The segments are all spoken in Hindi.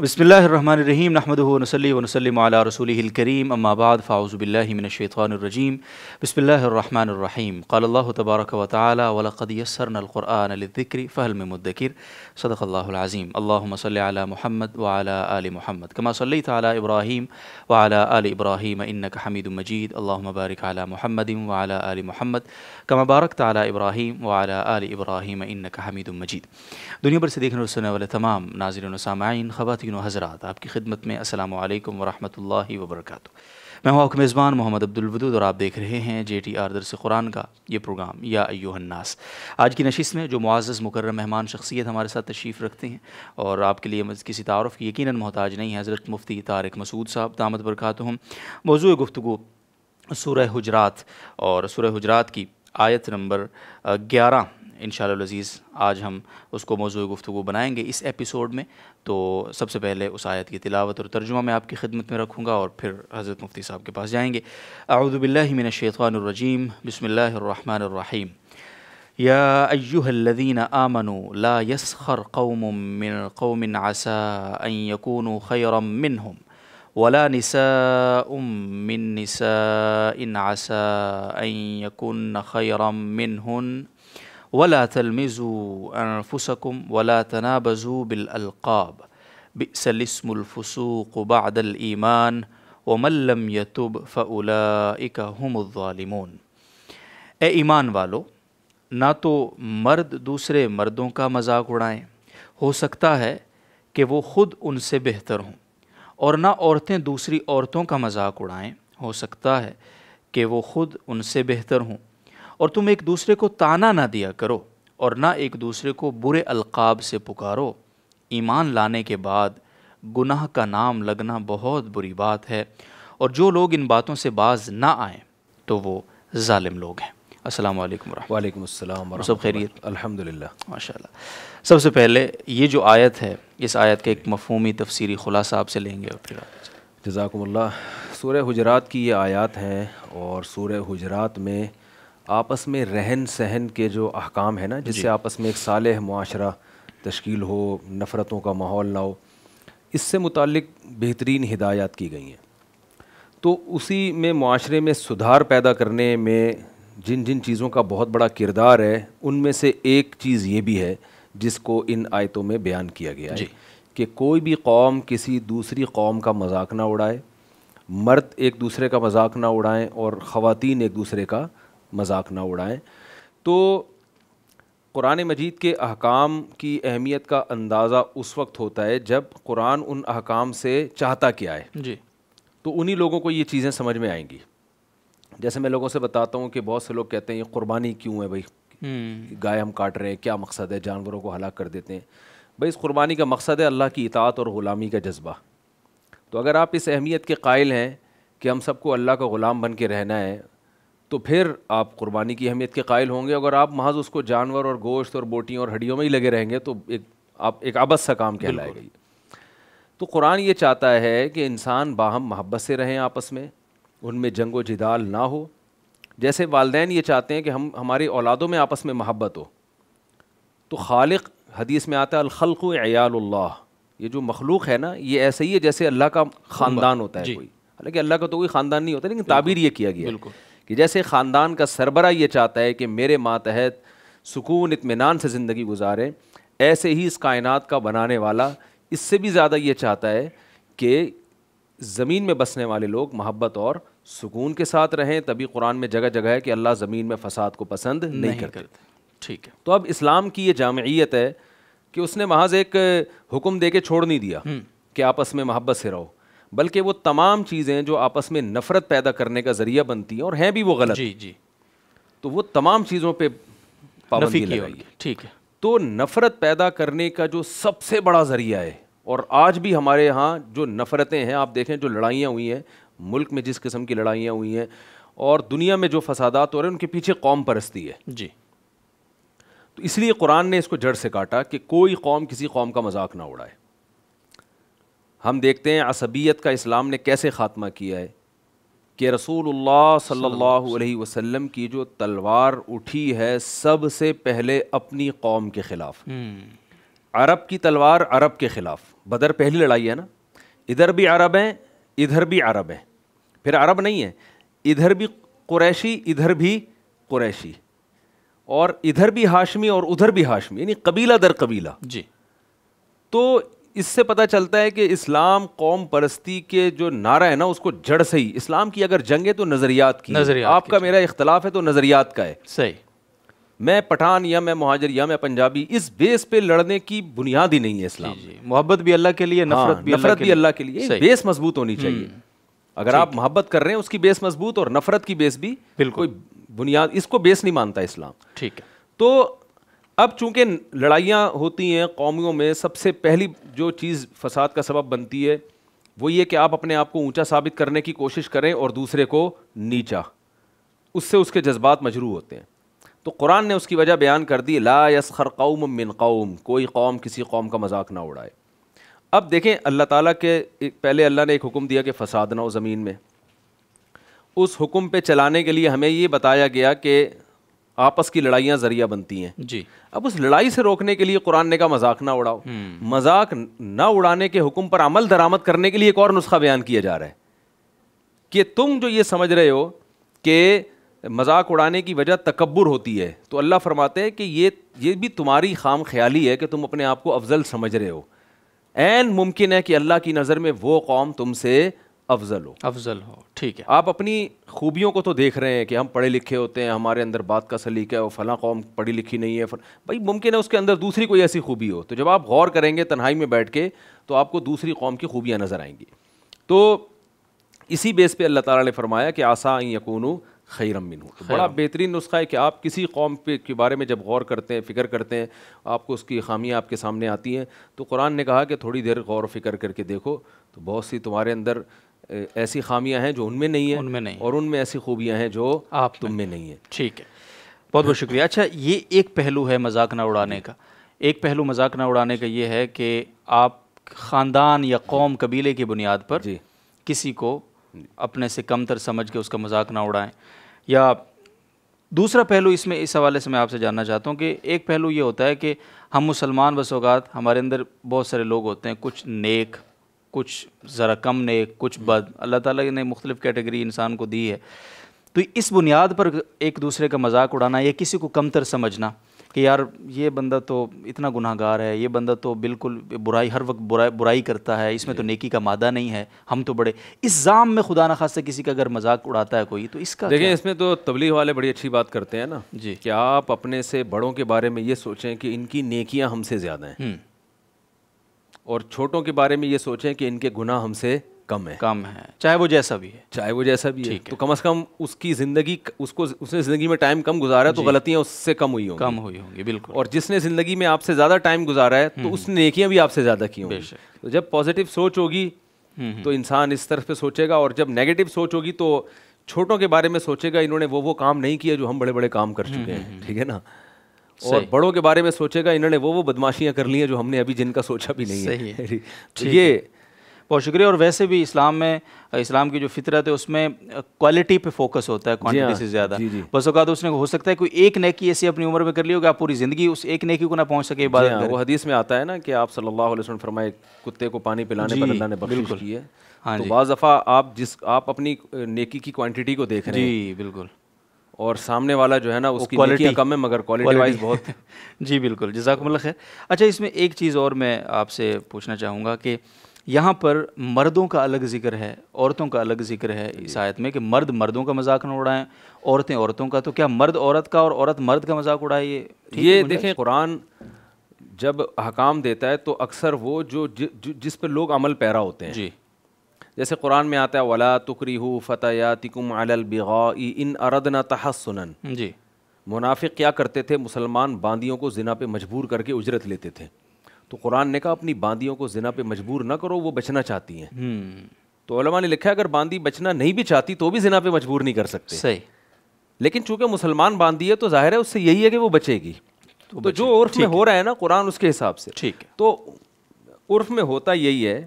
بسم الله الرحمن الرحيم نحمده ونصلي ونسلم على رسوله الكريم اما بعد فاعوذ بالله من الشيطان الرجيم بسم الله الرحمن الرحيم قال الله تبارك وتعالى ولقد يسرنا القرآن للذكر فهل من مدكر صدق الله العظيم اللهم صل على محمد وعلى آل محمد كما صليت على إبراهيم وعلى آل إبراهيم انك حميد مجيد اللهم بارك على محمد وعلى آل محمد كما باركت على إبراهيم وعلى آل إبراهيم انك حميد مجيد دنيا بھر سے دیکھنے اور وسامعين تمام ख़वातिन हज़रात आपकी खिदमत में असल वरहमल वबरक मैं हूँ मेज़बान मोहम्मद अब्दुलवदूद और आप देख रहे हैं जे टी आर दरस कुरान का ये प्रोग्राम या अयोहन्नास आज की नशीस में जो मुआज़ मुकर मेहमान शख्सियत हमारे साथ तशरीफ़ रखते हैं और आपके लिए किसी तारफ़ की यकीन मोहताज नहीं है हज़रत मुफ्ती तारक मसूद साहब दामद बरक़ात हम मौजू गुफ्तु सूर हजरात और सूर हजरात की आयत नंबर ग्यारह इन शज़ीज़ आज हम उसको मौजू गुफ्तु बनाएंगे इस एपिसोड में तो सबसे पहले उस आयत की तिलावत और तर्जुमा मैं आपकी खिदमत में रखूँगा और फिर हज़रत मुफ्ती साहब के पास जाएँगे आउदबिल्लिमिनशैतवानरजीम बसमीम या अयुहल्लिन आमनु ला यसखर कौम मिन कौमिन आसा यकून खैरम मिन हम वला निसा उम मिन निसा इन आसा यकुन खैरम मिन वला तलमिज़ू अनफुसकुम वला तनाबजू बिलअलक़ाब बिसलस्मफ़सूक बादल ईमान वमल्लम यतुब फ़लाइका हमज़ालिमून ए ईमान वालो ना तो मर्द दूसरे मर्दों का मजाक उड़ाएं हो सकता है कि वो ख़ुद उनसे बेहतर हों और ना औरतें दूसरी औरतों का मजाक उड़ाएं हो सकता है कि वो ख़ुद उनसे बेहतर हों और तुम एक दूसरे को ताना ना दिया करो और ना एक दूसरे को बुरे अलकाब से पुकारो ईमान लाने के बाद गुनाह का नाम लगना बहुत बुरी बात है और जो लोग इन बातों से बाज ना आएँ तो वो ालिम लोग हैं अस्सलाम वालेकुम वालेकुम सब खैरियत अल्हम्दुलिल्लाह माशाल्लाह सबसे पहले ये जो आयत है इस आयत का एक मफहमी तफसीरी खुलासा आपसे लेंगे और फिर जजाकम्ला सूर्य हजरात की ये आयत हैं और सूर हजरात में आपस में रहन सहन के जो अहकाम है ना जिससे आपस में एक साल माशरा तश्कील हो नफ़रतों का माहौल ना हो इससे मुतल बेहतरीन हिदायत की गई हैं तो उसी में माशरे में सुधार पैदा करने में जिन जिन चीज़ों का बहुत बड़ा किरदार है उनमें से एक चीज़ ये भी है जिसको इन आयतों में बयान किया गया है कि कोई भी कौम किसी दूसरी कौम का मजाक ना उड़ाए मर्द एक दूसरे का मजाक ना उड़ाएं और ख़वान एक दूसरे का मजाक ना उड़ाएं तो कुरान मजीद के अहकाम की अहमियत का अंदाज़ा उस वक्त होता है जब कुरान उन अहकाम से चाहता क्या है जी तो उन्हीं लोगों को ये चीज़ें समझ में आएंगी जैसे मैं लोगों से बताता हूँ कि बहुत से लोग कहते हैं ये कुर्बानी क्यों है भाई हम्म। गाय हम काट रहे हैं क्या मकसद है जानवरों को हलाक कर देते हैं भाई इस कुर्बानी का मकसद है अल्लाह की इतात और ग़ुलामी का जज्बा तो अगर आप इस अहमियत के कायल हैं कि हम सबको अल्लाह का ग़ुलाम बन के रहना है तो फिर आप कुर्बानी की अहमियत के कायल होंगे अगर आप महज उसको जानवर और गोश्त और बोटियों और हड्डियों में ही लगे रहेंगे तो एक आप एक आबस सा काम कहलाएगा ये तो कुरान ये चाहता है कि इंसान बाहम महब्बत से रहें आपस में उनमें जंग व जिदाल ना हो जैसे वालदेन ये चाहते हैं कि हम हमारी औलादों में आपस में मोहब्बत हो तो खालिक हदीस में आता है अलखलक अयाल्ला ये जो मखलूक है ना ये ऐसे ही है जैसे अल्लाह का ख़ानदान होता है कोई हालांकि अल्लाह का तो कोई ख़ानदान नहीं होता लेकिन ताबीर ये किया गया बिल्कुल कि जैसे ख़ानदान का सरबरा ये चाहता है कि मेरे मातहत सुकून इतमान से ज़िंदगी गुजारें ऐसे ही इस कायनात का बनाने वाला इससे भी ज़्यादा ये चाहता है कि ज़मीन में बसने वाले लोग मोहब्बत और सुकून के साथ रहें तभी कुरान में जगह जगह है कि अल्लाह ज़मीन में फ़साद को पसंद नहीं, नहीं करते ठीक है तो अब इस्लाम की ये जामियत है कि उसने महाज एक हुक्म दे के छोड़ नहीं दिया हम्म। कि आपस में मोहब्बत से रहो बल्कि वो तमाम चीज़ें जो आपस में नफ़रत पैदा करने का ज़रिया बनती हैं और हैं भी वो गलत जी जी तो वो तमाम चीज़ों पर पाबंदी लगाई ठीक है तो नफ़रत पैदा करने का जो सबसे बड़ा ज़रिया है और आज भी हमारे यहाँ जो नफ़रतें हैं आप देखें जो लड़ाइयाँ हुई हैं मुल्क में जिस किस्म की लड़ाइयाँ हुई हैं और दुनिया में जो फसादात हो रहे हैं उनके पीछे कौम परस्ती है जी तो इसलिए कुरान ने इसको जड़ से काटा कि कोई कौम किसी कौम का मजाक ना उड़ाए हम देखते हैं असबियत का इस्लाम ने कैसे ख़ात्मा किया है कि रसूल सल्ला वसम की जो तलवार उठी है सब से पहले अपनी कौम के ख़िलाफ़ हम्म। अरब की तलवार अरब के ख़िलाफ़ बदर पहली लड़ाई है ना इधर भी अरब हैं इधर भी अरब हैं फिर अरब नहीं है इधर भी क्रैशी इधर भी क्रैशी और इधर भी हाशमी और उधर भी हाशमी यानी कबीला दर कबीला जी तो इससे पता चलता है कि इस्लाम कौम परस्ती के जो नारा है ना उसको जड़ सही इस्लाम की अगर जंग है तो नज़रियात की नजरियात आपका मेरा इख्तलाफ है तो नज़रियात का है सही मैं पठान या मैं महाजर या मैं पंजाबी इस बेस पे लड़ने की बुनियाद ही नहीं है इस्लाम मोहब्बत भी अल्लाह के लिए हाँ, नफरत भी नफरत भी अल्लाह के लिए बेस मजबूत होनी चाहिए हम्म। अगर आप मोहब्बत कर रहे हैं उसकी बेस मजबूत और नफरत की बेस भी बिल्कुल बुनियाद इसको बेस नहीं मानता इस्लाम ठीक है तो अब चूंकि लड़ाइयाँ होती हैं कौमियों में सबसे पहली जो चीज़ फसाद का सबब बनती है वो ये कि आप अपने आप को ऊंचा साबित करने की कोशिश करें और दूसरे को नीचा उससे उसके जज्बात मजरू होते हैं तो कुरान ने उसकी वजह बयान कर दी ला यसखर कौम मिन कौम कोई कौम किसी कौम का मजाक ना उड़ाए अब देखें अल्लाह ताला के पहले अल्लाह ने एक हुक्म दिया कि फसाद ना हो ज़मीन में उस हुक्म पे चलाने के लिए हमें ये बताया गया कि आपस की लड़ाइयाँ जरिया बनती हैं जी अब उस लड़ाई से रोकने के लिए कुरान ने का मजाक ना उड़ाओ हम्म। मजाक ना उड़ाने के हुक्म पर अमल दरामद करने के लिए एक और नुस्खा बयान किया जा रहा है कि तुम जो ये समझ रहे हो कि मजाक उड़ाने की वजह तकबर होती है तो अल्लाह फरमाते हैं कि ये ये भी तुम्हारी खाम ख्याली है कि तुम अपने आप को अफजल समझ रहे हो एन मुमकिन है कि अल्लाह की नज़र में वो कौम तुमसे अफजल हो अफजल हो ठीक है आप अपनी खूबियों को तो देख रहे हैं कि हम पढ़े लिखे होते हैं हमारे अंदर बात का सलीका है और फला कौम पढ़ी लिखी नहीं है फल भाई मुमकिन है उसके अंदर दूसरी कोई ऐसी खूबी हो तो जब आप गौर करेंगे तन्हाई में बैठ के तो आपको दूसरी कौम की खूबियाँ नज़र आएंगी तो इसी बेस पर अल्लाह तला ने फरमाया कि आसा यकून खैरम मिन तो बड़ा बेहतरीन नुस्खा है कि आप किसी कौम पे के बारे में जब गौर करते हैं फ़िक्र करते हैं आपको उसकी ख़ामियाँ आपके सामने आती हैं तो कुरान ने कहा कि थोड़ी देर गौर फिक्र करके देखो तो बहुत सी तुम्हारे अंदर ऐसी खामियां हैं जो उनमें नहीं है उनमें नहीं और उनमें ऐसी खूबियां हैं जो आप तुम में नहीं है ठीक है बहुत बहुत शुक्रिया अच्छा ये एक पहलू है मजाक ना उड़ाने का एक पहलू मजाक ना उड़ाने का ये है कि आप ख़ानदान या कौम कबीले की बुनियाद पर जी किसी को अपने से कमतर समझ के उसका मजाक ना उड़ाएं या दूसरा पहलू इसमें इस हवाले से मैं आपसे जानना चाहता हूँ कि एक पहलू ये होता है कि हम मुसलमान बसोगात हमारे अंदर बहुत सारे लोग होते हैं कुछ नेक कुछ ज़रा कम ने कुछ हम्म। बद अल्लाह ताला ने मुख्तलिफ़ कैटेगरी इंसान को दी है तो इस बुनियाद पर एक दूसरे का मजाक उड़ाना या किसी को कमतर समझना कि यार ये बंदा तो इतना गुनाहगार है ये बंदा तो बिल्कुल बुराई हर वक्त बुराई बुराई करता है इसमें तो नेकी का मादा नहीं है हम तो बड़े इस जाम में खुदा ना खासा किसी का अगर मजाक उड़ाता है कोई तो इसका देखिए इसमें तो तबलीग वाले बड़ी अच्छी बात करते हैं ना जी कि आप अपने से बड़ों के बारे में ये सोचें कि इनकी नेकियाँ हमसे ज़्यादा हैं हम्म। और छोटों के बारे में ये सोचें कि इनके गुना हमसे कम है कम है चाहे वो जैसा भी है चाहे वो जैसा भी है तो कम से कम उसकी जिंदगी उसको उसने जिंदगी में टाइम कम गुजारा है तो गलतियां उससे कम हुई होंगी कम हुई होंगी बिल्कुल और जिसने जिंदगी में आपसे ज्यादा टाइम गुजारा है तो हम्म। उसने नेकियां भी आपसे ज्यादा की होंगी तो जब पॉजिटिव सोच होगी हम्म, हम्म। तो इंसान इस तरफ पे सोचेगा और जब नेगेटिव सोच होगी तो छोटों के बारे में सोचेगा इन्होंने वो वो काम नहीं किया जो हम बड़े बड़े काम कर चुके हैं ठीक है ना और बड़ों के बारे में सोचेगा इन्होंने वो वो बदमाशियां कर ली हैं जो हमने अभी जिनका सोचा भी नहीं सही है, तो है। ये बहुत शुक्रिया और वैसे भी इस्लाम में इस्लाम की जो फितरत है उसमें क्वालिटी पे फोकस होता है क्वांटिटी हाँ। से ज़्यादा बस अवत उसने हो सकता है कोई एक नेकी ऐसी अपनी उम्र में कर ली होगी आप पूरी ज़िंदगी उस एक नेकी को ना पहुंच सके बाद हाँ, वो हदीस में आता है ना कि आप सल्लल्लाहु अलैहि वसल्लम फरमाए कुत्ते को पानी पिलाने पर अल्लाह ने बिल्कुल की है हाँ तो बाज़ दफ़ा आप जिस आप अपनी नेकी की क्वांटिटी को देख रहे हैं जी बिल्कुल और सामने वाला जो है ना उसकी क्वालिटी कम है मगर क्वालिटी वाइज बहुत जी बिल्कुल जजाकमल खैर अच्छा इसमें एक चीज़ और मैं आपसे पूछना चाहूँगा कि यहाँ पर मर्दों का अलग जिक्र है औरतों का अलग जिक्र है इस आयत में कि मर्द मर्दों का मजाक न उड़ाएं औरतें औरतों का तो क्या मर्द औरत का और औरत मर्द का मजाक उड़ाए ये ये देखें कुरान जब हकाम देता है तो अक्सर वो जो जिस पर लोग अमल पैरा होते हैं जी जैसे कुरान में आता है वला तुकरी हो फ़तयातिकुम अलबिगा इन अरदना तहसन जी मुनाफिक क्या करते थे मुसलमान बांदियों को जिना पे मजबूर करके उजरत लेते थे तो कुरान ने कहा अपनी बांदियों को जिना पे मजबूर ना करो वो बचना चाहती हैं हम्म। तो ने लिखा है अगर बांदी बचना नहीं भी चाहती तो भी जिना पे मजबूर नहीं कर सकते सही लेकिन चूंकि मुसलमान बांधी है तो जाहिर है उससे यही है कि वो बचेगी तो, तो जो उर्फ में हो रहा है ना कुरान उसके हिसाब से ठीक तो उर्फ में होता यही है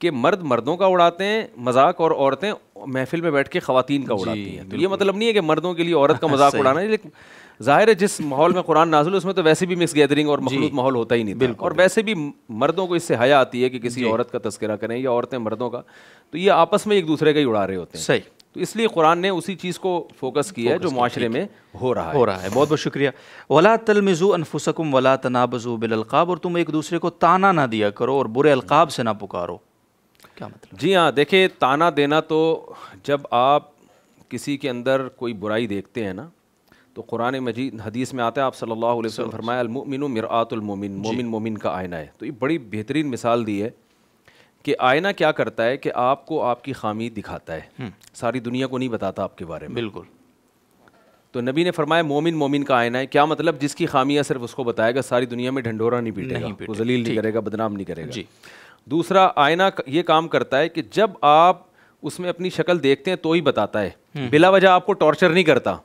कि मर्द मर्दों का उड़ाते हैं मजाक और औरतें महफिल में बैठ के खातन का उड़ाती हैं तो ये मतलब नहीं है कि मर्दों के लिए औरत का मजाक उड़ाना है लेकिन जाहिर है जिस माहौल में कुरान नाजुल उसमें तो वैसे भी मिस गैदरिंग और मखलूत माहौल होता ही नहीं बिल्कुल और वैसे भी मर्दों को इससे हया आती है कि किसी औरत का तस्करा करें या औरतें मर्दों का तो ये आपस में एक दूसरे का ही उड़ा रहे होते हैं सही तो इसलिए कुरान ने उसी चीज़ को फोकस किया है जो माशरे में हो रहा है हो रहा है बहुत बहुत शुक्रिया वला तलमज़ु अनफुसकुम वला तनाबजू बिलकाब और तुम एक दूसरे को ताना ना दिया करो और बुरे अलकाब से ना पुकारो क्या मतलब जी हाँ देखिए ताना देना तो जब आप किसी के अंदर कोई बुराई देखते हैं ना तो कुरान मजीद हदीस में आता है आप सल्लल्लाहु अलैहि वसल्लम फरमाया अलमुमिन मिरातुलमोमिन मोमिन मोमिन का आयना है तो ये बड़ी बेहतरीन मिसाल दी है कि आयना क्या करता है कि आपको आपकी खामी दिखाता है हम्म। सारी दुनिया को नहीं बताता आपके बारे में बिल्कुल तो नबी ने फरमाया मोमिन मोमिन का आयना है क्या मतलब जिसकी खामियां सिर्फ उसको बताएगा सारी दुनिया में ढंडोरा नहीं पीटेगा नहीं पीटे, जलील नहीं करेगा बदनाम नहीं करेगा जी दूसरा आयना ये काम करता है कि जब आप उसमें अपनी शक्ल देखते हैं तो ही बताता है हम्म। बिला वजह आपको टॉर्चर नहीं करता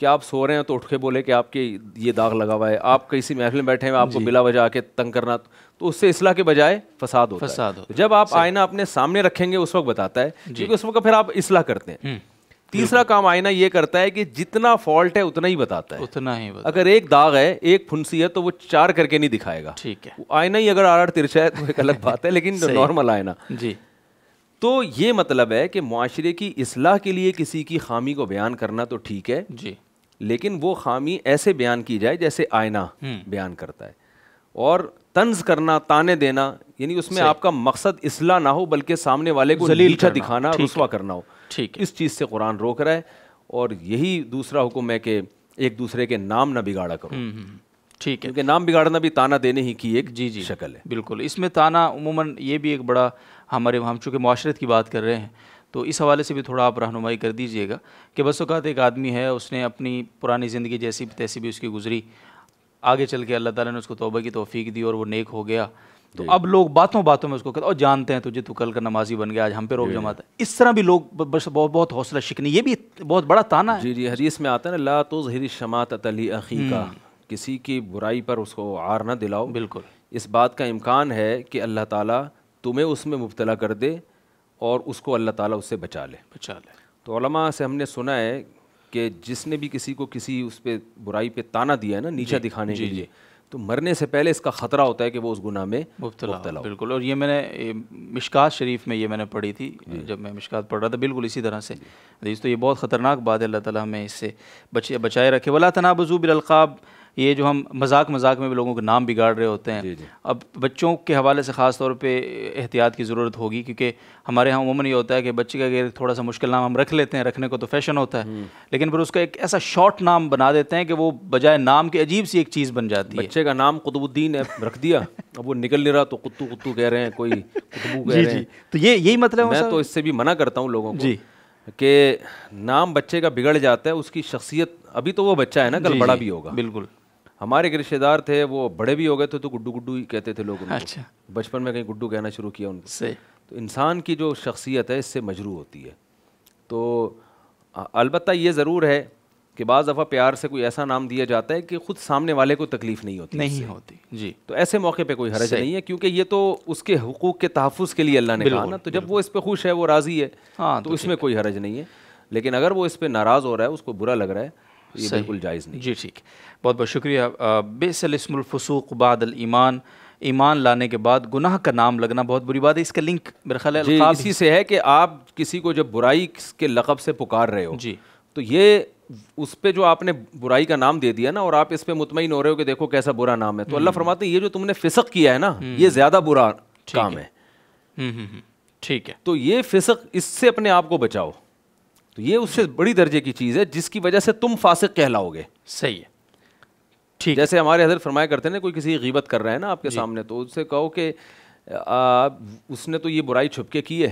कि आप सो रहे हैं तो उठ के बोले कि आपके ये दाग लगा हुआ है आप किसी महफिल में बैठे हैं आपको बिला वजह आके तंग करना तो उससे इसलाह के बजाय फसाद होता फसाद है जब आप आईना अपने सामने रखेंगे उस वक्त बताता है क्योंकि उस वक्त फिर आप इसलाह करते हैं हम्म। तीसरा काम आईना ये करता है कि जितना फॉल्ट है उतना ही बताता है उतना ही बताता अगर एक दाग है एक फुंसी है तो वो चार करके नहीं दिखाएगा ठीक है आईना ही अगर आर आर तिरछा है तो एक अलग बात है लेकिन नॉर्मल आईना जी तो ये मतलब है कि माशरे की असलाह के लिए किसी की खामी को बयान करना तो ठीक है जी लेकिन वो खामी ऐसे बयान की जाए जैसे आईना हम्म। बयान करता है और तंज करना ताने देना यानी उसमें आपका मकसद इसलाह ना हो बल्कि सामने वाले को जलील दिखाना रुसवा करना हो ठीक इस चीज़ से कुरान रोक रहा है और यही दूसरा हुक्म है कि एक दूसरे के नाम ना बिगाड़ा करो हम्म, हम्म, हम्म। ठीक है क्योंकि नाम बिगाड़ना भी ताना देने ही की एक जी जी शक्ल है बिल्कुल इसमें ताना उमूमन ये भी एक बड़ा हमारे हम चूँकि माशरत की बात कर रहे हैं तो इस हवाले से भी थोड़ा आप रहनुमाई कर दीजिएगा कि बस अवत एक आदमी है उसने अपनी पुरानी ज़िंदगी जैसी भी तैसी भी उसकी गुजरी आगे चल के अल्लाह ताला ने उसको तोबा की तोफ़ी दी और वो नेक हो गया तो अब लोग बातों बातों में उसको कहते और जानते हैं तुझे तू कल का नमाजी बन गया आज हम पे रोक जमाता है इस तरह भी लोग बस बहुत बहुत हौसला शिकनी ये भी बहुत बड़ा ताना है जी जी हरीस में आता है ना ला तो जहरी शमात अतली अखी का हम्म। किसी की बुराई पर उसको आर ना दिलाओ बिल्कुल इस बात का इम्कान है कि अल्लाह ताला तुम्हें उसमें मुबतला कर दे और उसको अल्लाह ताला उससे बचा ले बचा ले तो से हमने सुना है कि जिसने भी किसी को किसी उस पर बुराई पे ताना दिया है ना नीचा दिखाने के लिए तो मरने से पहले इसका ख़तरा होता है कि वो उस गुना में मुबतला बिल्कुल और ये मैंने मिशकात शरीफ में ये मैंने पढ़ी थी जब मैं मिशकात पढ़ रहा था बिल्कुल इसी तरह से तो ये बहुत ख़तरनाक बात है अल्लाह ताला हमें इससे बचे बचाए रखे वला तनाबजू बिलकाब ये जो हम मजाक मजाक में भी लोगों के नाम बिगाड़ रहे होते हैं जी जी। अब बच्चों के हवाले से ख़ास तौर पे एहतियात की ज़रूरत होगी क्योंकि हमारे यहाँ उमूमन ये होता है कि बच्चे का अगर थोड़ा सा मुश्किल नाम हम रख लेते हैं रखने को तो फैशन होता है हम्म। लेकिन फिर उसका एक ऐसा शॉर्ट नाम बना देते हैं कि वो बजाय नाम के अजीब सी एक चीज़ बन जाती है बच्चे का नाम कुतुबुद्दीन रख दिया अब वो निकल नहीं रहा तो कुत्तू कुत्तू कह रहे हैं कोई कुतबू कह रहे हैं तो ये यही मतलब मैं तो इससे भी मना करता हूँ लोगों को जी कि नाम बच्चे का बिगड़ जाता है उसकी शख्सियत अभी तो वो बच्चा है ना कल बड़ा भी होगा बिल्कुल हमारे एक रिश्तेदार थे वो बड़े भी हो गए थे तो गुड्डू गुड्डू ही कहते थे लोग अच्छा बचपन में कहीं गुड्डू कहना शुरू किया उनको से तो इंसान की जो शख्सियत है इससे मजरू होती है तो अलबत् ये ज़रूर है कि बाज दफ़ा प्यार से कोई ऐसा नाम दिया जाता है कि खुद सामने वाले को तकलीफ नहीं होती नहीं होती जी तो ऐसे मौके पे कोई हरज नहीं है क्योंकि ये तो उसके हकूक़ के तहफ़ के लिए अल्लाह ने कहा ना तो जब वो इस पर खुश है वो राज़ी है हाँ, तो, तो इसमें कोई हरज नहीं है लेकिन अगर वो इस पर नाराज़ हो रहा है उसको बुरा लग रहा है ये बिल्कुल जायज़ नहीं जी ठीक बहुत बहुत शुक्रिया बेसलस्मफसूक बादल ईमान ईमान लाने के बाद गुनाह का नाम लगना बहुत बुरी बात है इसका लिंक मेरा ख्याल है इसी से है कि आप किसी को जब बुराई के लकब से पुकार रहे हो जी तो ये उस पर जो आपने बुराई का नाम दे दिया ना और आप इस पर मुतमिन हो रहे हो कि देखो कैसा बुरा नाम है तो अल्लाह हम्म। फरमाते ये जो तुमने फिसक किया है ना हम्म। ये ज़्यादा बुरा काम है हम्म, ठीक है तो ये फिसक इससे अपने आप को बचाओ तो ये उससे बड़ी दर्जे की चीज़ है जिसकी वजह से तुम फासिक कहलाओगे सही है ठीक जैसे हमारे हजरत फरमाया करते ना कोई किसी गीबत कर रहा है ना आपके सामने तो उससे कहो कि उसने तो ये बुराई छुप के की है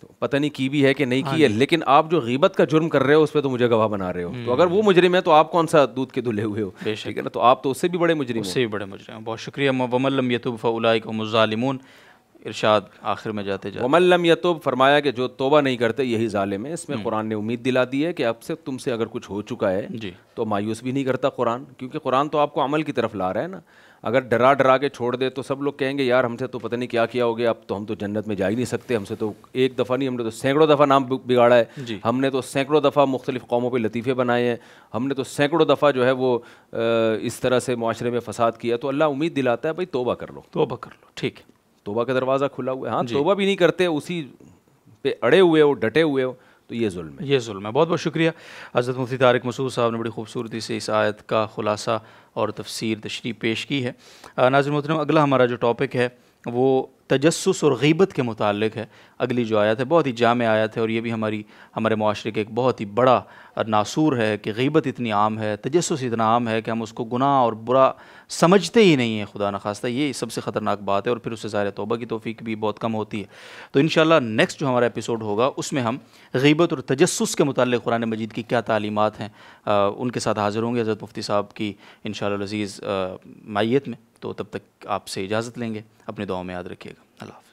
तो पता नहीं की भी है कि नहीं की हाँ है लेकिन आप जो गीबत का जुर्म कर रहे हो उस पर तो मुझे गवाह बना रहे हो तो अगर वो हम्म। मुजरिम है तो आप कौन सा दूध के धुले हुए हो ठीक है ना तो आप तो उससे भी बड़े मुजरिम उससे भी बड़े मुजरिम बहुत शुक्रिया ममलम यतुब को मुजालिमून इर्शाद आखिर में जाते जाते वमल्लम तो फरमाया कि जो तोबा नहीं करते यही ज़ाले में इसमें हम्म। कुरान ने उम्मीद दिला दी है कि अब से तुमसे अगर कुछ हो चुका है जी तो मायूस भी नहीं करता कुरान क्योंकि कुरान तो आपको अमल की तरफ ला रहा है ना अगर डरा डरा के छोड़ दे तो सब लोग कहेंगे यार हमसे तो पता नहीं क्या किया हो गया अब तो हम तो जन्नत में जा ही नहीं सकते हमसे तो एक दफ़ा नहीं हमने तो सैकड़ों दफ़ा नाम बिगाड़ा है जी हमने तो सैकड़ों दफ़ा मुख्तलिफ़ कौमों पर लतीफ़े बनाए हैं हमने तो सैकड़ों दफ़ा जो है वो इस तरह से माशरे में फसाद किया तो अल्लाह उम्मीद दिलाता है भाई तोबा कर लो तोबा कर लो ठीक है तोबा का दरवाज़ा खुला हुआ है हाँ तोबा भी नहीं करते उसी पे अड़े हुए हो डटे हुए हो तो ये जुल्म है ये जुल्म है बहुत बहुत शुक्रिया हज़रत मुफ्ती तारक मसूद साहब ने बड़ी खूबसूरती से इस आयत का ख़ुलासा और तफसीर तशरी पेश की है नाजिर मोहतरम अगला हमारा जो टॉपिक है वो तजस्स और गीबत के मुतालिक है अगली जो आयत है बहुत ही जाम आयत है और ये भी हमारी हमारे माशरे का एक बहुत ही बड़ा नासूर है कि गीबत इतनी आम है तजस्स इतना आम है कि हम उसको गुनाह और बुरा समझते ही नहीं हैं खुदा न खास्ता ये सबसे ख़तरनाक बात है और फिर उससे ज़ाहिर तौबा की तोफ़ी भी बहुत कम होती है तो इन नेक्स्ट जो हमारा एपिसोड होगा उसमें हम गीबत और तजस्स के मुतल कुरान मजीद की क्या तालीमत हैं उनके साथ हाज़िर होंगे हज़रत मुफ्ती साहब की इन शज़ीज़ मैत में तो तब तक आपसे इजाज़त लेंगे अपने दुआ में याद रखिएगा I love.